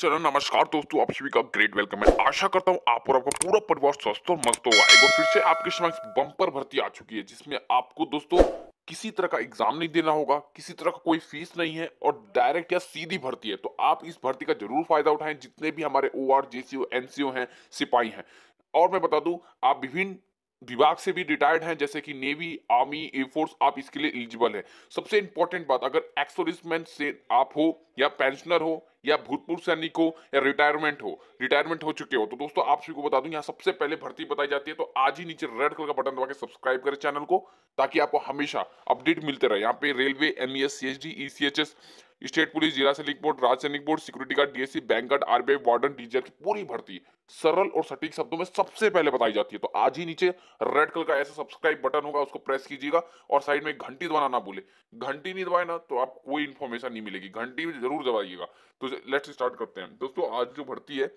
चलो नमस्कार दोस्तों आप सभी का ग्रेट वेलकम है आशा करता हूँ आप और आपका पूरा परिवार स्वस्थ और मस्त होगा एक बार फिर से आपके समक्ष बम्पर भर्ती आ चुकी है जिसमें आपको दोस्तों किसी तरह का एग्जाम नहीं देना होगा किसी तरह का कोई फीस नहीं है और डायरेक्ट या सीधी भर्ती है तो आप इस भर्ती का जरूर फायदा उठाएं जितने भी हमारे ओ आर जे एनसीओ हैं सिपाही हैं और मैं बता दूं आप विभिन्न विभाग से भी रिटायर्ड हैं जैसे कि नेवी आर्मी एयरफोर्स आप इसके लिए एलिजिबल है सबसे इंपॉर्टेंट बात अगर एक्सोरिसमेंट से आप हो या पेंशनर हो या भूतपूर्व सैनिक हो या रिटायरमेंट हो रिटायरमेंट हो चुके हो तो दोस्तों आप सभी को बता दूं यहाँ सबसे पहले भर्ती बताई जाती है तो आज ही नीचे रेड कलर का बटन दबा के सब्सक्राइब करें चैनल को ताकि आपको हमेशा अपडेट मिलते रहे यहाँ पे railway MES C H D E C H S state police जिला सैनिक बोर्ड राज्य सैनिक board security guard DSC bank guard RBI warden teacher की पूरी भर्ती सरल और सटीक शब्दों में सबसे पहले बताई जाती है तो आज ही नीचे रेड कलर का ऐसा सब्सक्राइब बटन होगा उसको प्रेस कीजिएगा और साइड में घंटी दबाना ना भूले घंटी नहीं दबाए ना तो आप कोई इन्फॉर्मेशन नहीं मिलेगी घंटी जरूर दबाइएगा तो लेट्स स्टार्ट करते हैं दोस्तों आज जो भर्ती है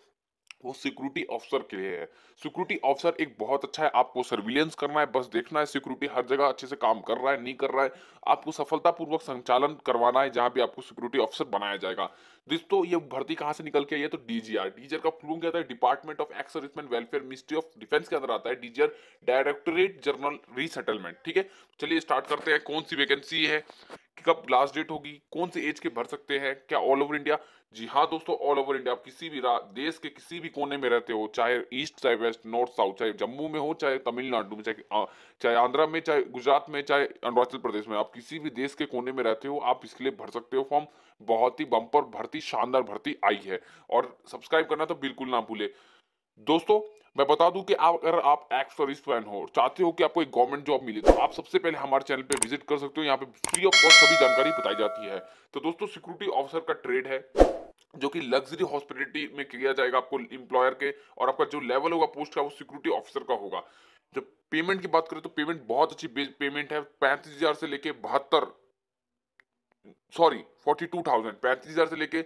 वो सिक्योरिटी ऑफिसर के लिए है सिक्योरिटी ऑफिसर एक बहुत अच्छा है आपको सर्विलेंस करना है बस देखना है सिक्योरिटी हर जगह अच्छे से काम कर रहा है नहीं कर रहा है आपको सफलतापूर्वक संचालन करवाना है जहां भी आपको सिक्योरिटी ऑफिसर बनाया जाएगा दोस्तों ये भर्ती कहाँ से निकल के आई है तो डीजीआर डीजीआर का फ्लू कहता है department of exservicemen welfare ministry of defence के अंदर आता है डीजीआर डायरेक्टोरेट जनरल रीसेटलमेंट ठीक है चलिए स्टार्ट करते हैं कौन सी वैकेंसी है कि कब लास्ट डेट होगी कौन से एज के भर सकते हैं क्या ऑल ओवर इंडिया जी हाँ दोस्तों ऑल ओवर इंडिया आप किसी भी देश के किसी भी कोने में रहते हो चाहे ईस्ट चाहे वेस्ट नॉर्थ साउथ चाहे जम्मू में हो चाहे तमिलनाडु में चाहे हाँ, चाहे आंध्रा में चाहे गुजरात में चाहे अरुणाचल प्रदेश में आप किसी भी देश के कोने में रहते हो आप इसके लिए भर सकते हो फॉर्म बहुत ही बम्पर भर्ती शानदार भर्ती आई है और सब्सक्राइब करना तो बिल्कुल ना भूले दोस्तों मैं बता दूं कि आप अगर आप एक्स सर्विस फैन हो चाहते हो कि आपको एक गवर्नमेंट जॉब मिले तो आप सबसे पहले हमारे चैनल पे विजिट कर सकते हो यहाँ पे फ्री ऑफ कॉस्ट सभी जानकारी बताई जाती है तो दोस्तों सिक्योरिटी ऑफिसर का ट्रेड है जो कि लग्जरी हॉस्पिटलिटी में किया जाएगा आपको इम्प्लॉयर के और आपका जो लेवल होगा पोस्ट का वो सिक्योरिटी ऑफिसर का होगा जब पेमेंट की बात करें तो पेमेंट बहुत अच्छी पेमेंट है पैंतीस हजार से लेके बहत्तर सॉरी फोर्टी टू थाउजेंड पैंतीस हजार से लेके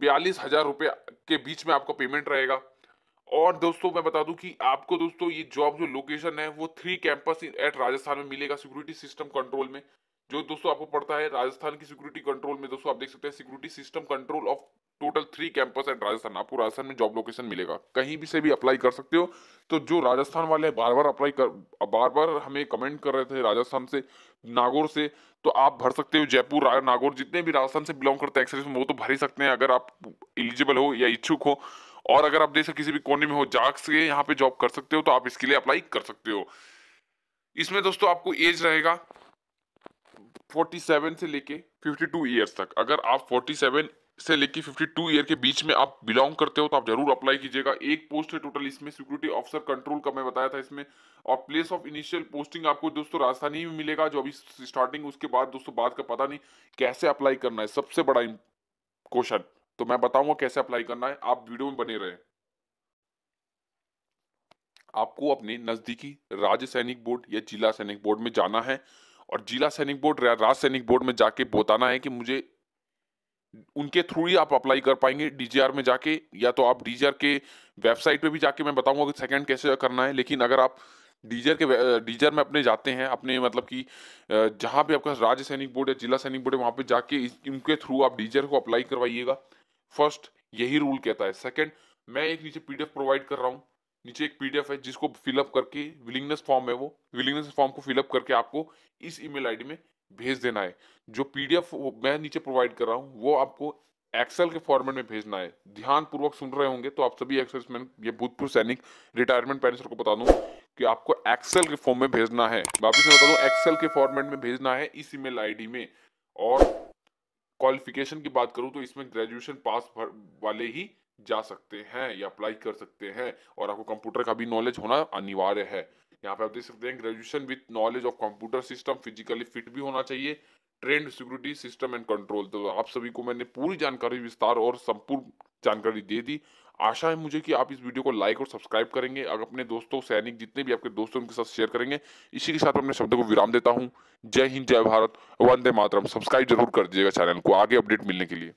बयालीस हजार रुपये के बीच में आपका पेमेंट रहेगा और दोस्तों मैं बता दूं कि आपको दोस्तों ये जॉब जो लोकेशन है वो थ्री कैंपस एट राजस्थान में मिलेगा सिक्योरिटी सिस्टम कंट्रोल में जो दोस्तों आपको पड़ता है राजस्थान की सिक्योरिटी कंट्रोल में दोस्तों आप देख सकते हैं security system control of total three campus at Rajasthan आपको राजस्थान में जॉब लोकेशन मिलेगा कहीं भी से भी अप्लाई कर सकते हो तो जो राजस्थान वाले बार बार अप्लाई कर बार बार हमें कमेंट कर रहे थे राजस्थान से नागौर से तो आप भर सकते हो जयपुर नागौर जितने भी राजस्थान से बिलोंग करते हैं वो तो भर ही सकते हैं अगर आप एलिजिबल हो या इच्छुक हो और अगर आप देश के किसी भी कोने में हो जाग से यहाँ पे जॉब कर सकते हो तो आप इसके लिए अप्लाई कर सकते हो इसमें दोस्तों आपको एज रहेगा 47 से लेके 52 ईयर्स तक अगर आप 47 से लेके 52 ईयर के बीच में आप बिलोंग करते हो तो आप जरूर अप्लाई कीजिएगा एक पोस्ट है टोटल इसमें सिक्योरिटी ऑफिसर कंट्रोल का मैं बताया था इसमें और प्लेस ऑफ इनिशियल पोस्टिंग आपको दोस्तों राजधानी में मिलेगा जो अभी स्टार्टिंग उसके बाद दोस्तों बाद का पता नहीं कैसे अप्लाई करना है सबसे बड़ा क्वेश्चन तो मैं बताऊंगा कैसे अप्लाई करना है आप वीडियो में बने रहे आपको अपने नजदीकी राज्य सैनिक बोर्ड या जिला सैनिक बोर्ड में जाना है और जिला सैनिक बोर्ड या राज्य सैनिक बोर्ड में जाके बताना है कि मुझे उनके थ्रू ही आप अप्लाई कर पाएंगे डीजीआर में जाके या तो आप डीजीआर के वेबसाइट पे भी जाके मैं बताऊंगा कि सेकंड कैसे करना है लेकिन अगर आप डीजर के डीजर में अपने जाते हैं अपने मतलब कि जहां भी आपका राज्य सैनिक बोर्ड या जिला सैनिक बोर्ड है वहां पे जाके इनके थ्रू आप डीजर को अप्लाई करवाइएगा फर्स्ट यही रूल कहता है सेकंड मैं एक नीचे पीडीएफ प्रोवाइड कर रहा हूँ नीचे एक पीडीएफ है जिसको फिलअप करके विलिंगनेस फॉर्म है वो विलिंगनेस फॉर्म को फिलअप करके आपको इस ईमेल आईडी में भेज देना है जो पीडीएफ मैं नीचे प्रोवाइड कर रहा हूँ वो आपको एक्सेल के फॉर्मेट में भेजना है ध्यान पूर्वक सुन रहे होंगे तो आप सभी एक्सेल ये भूतपूर्व सैनिक रिटायरमेंट पेंशन को बता दूं कि आपको एक्सेल के फॉर्म में भेजना है वापिस मैं बता दूं एक्सेल के फॉर्मेट में भेजना है इस ईमेल आईडी में और क्वालिफिकेशन की बात करूं तो इसमें ग्रेजुएशन पास वाले ही जा सकते हैं या अप्लाई कर सकते हैं और आपको कंप्यूटर का भी नॉलेज होना अनिवार्य है यहाँ पे आप देख सकते हैं graduation with knowledge of computer system physically fit भी होना चाहिए trained security system and control तो आप सभी को मैंने पूरी जानकारी विस्तार और संपूर्ण जानकारी दे दी आशा है मुझे कि आप इस वीडियो को लाइक और सब्सक्राइब करेंगे अगर अपने दोस्तों सैनिक जितने भी आपके दोस्तों उनके साथ शेयर करेंगे इसी के साथ मैं अपने शब्द को विराम देता हूँ जय हिंद जय भारत वंदे मातरम सब्सक्राइब जरूर कर दीजिएगा चैनल को आगे अपडेट मिलने के लिए